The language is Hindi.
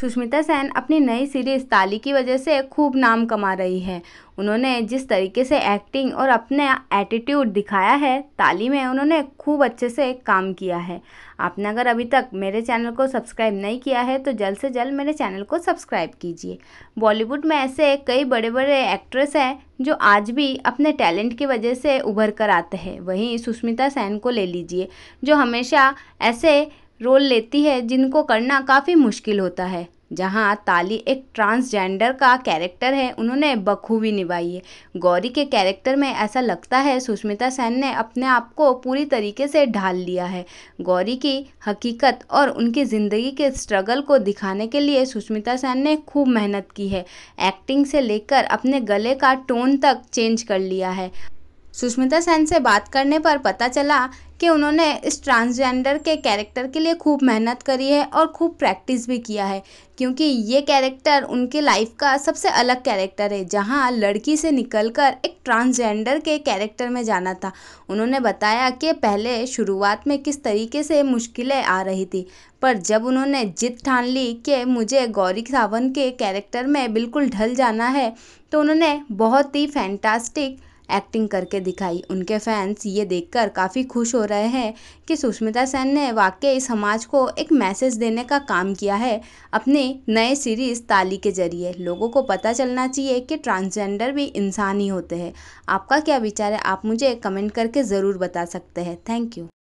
सुष्मिता सेन अपनी नई सीरीज़ ताली की वजह से खूब नाम कमा रही है उन्होंने जिस तरीके से एक्टिंग और अपने एटीट्यूड दिखाया है ताली में उन्होंने खूब अच्छे से काम किया है आपने अगर अभी तक मेरे चैनल को सब्सक्राइब नहीं किया है तो जल्द से जल्द मेरे चैनल को सब्सक्राइब कीजिए बॉलीवुड में ऐसे कई बड़े बड़े एक्ट्रेस हैं जो आज भी अपने टैलेंट की वजह से उभर कर आते हैं वहीं सुष्मिता सेन को ले लीजिए जो हमेशा ऐसे रोल लेती है जिनको करना काफ़ी मुश्किल होता है जहाँ ताली एक ट्रांसजेंडर का कैरेक्टर है उन्होंने बखूबी निभाई है गौरी के कैरेक्टर में ऐसा लगता है सुष्मिता सेन ने अपने आप को पूरी तरीके से ढाल लिया है गौरी की हकीकत और उनकी ज़िंदगी के स्ट्रगल को दिखाने के लिए सुष्मिता सेन ने खूब मेहनत की है एक्टिंग से लेकर अपने गले का टोन तक चेंज कर लिया है सुष्मिता सेन से बात करने पर पता चला कि उन्होंने इस ट्रांसजेंडर के कैरेक्टर के लिए खूब मेहनत करी है और खूब प्रैक्टिस भी किया है क्योंकि ये कैरेक्टर उनके लाइफ का सबसे अलग कैरेक्टर है जहाँ लड़की से निकलकर एक ट्रांसजेंडर के कैरेक्टर में जाना था उन्होंने बताया कि पहले शुरुआत में किस तरीके से मुश्किलें आ रही थी पर जब उन्होंने जिद ठान ली कि मुझे गौरी सावन के कैरेक्टर में बिल्कुल ढल जाना है तो उन्होंने बहुत ही फैंटास्टिक एक्टिंग करके दिखाई उनके फैंस ये देखकर काफ़ी खुश हो रहे हैं कि सुष्मिता सेन ने वाकई समाज को एक मैसेज देने का काम किया है अपने नए सीरीज़ ताली के जरिए लोगों को पता चलना चाहिए कि ट्रांसजेंडर भी इंसान ही होते हैं आपका क्या विचार है आप मुझे कमेंट करके ज़रूर बता सकते हैं थैंक यू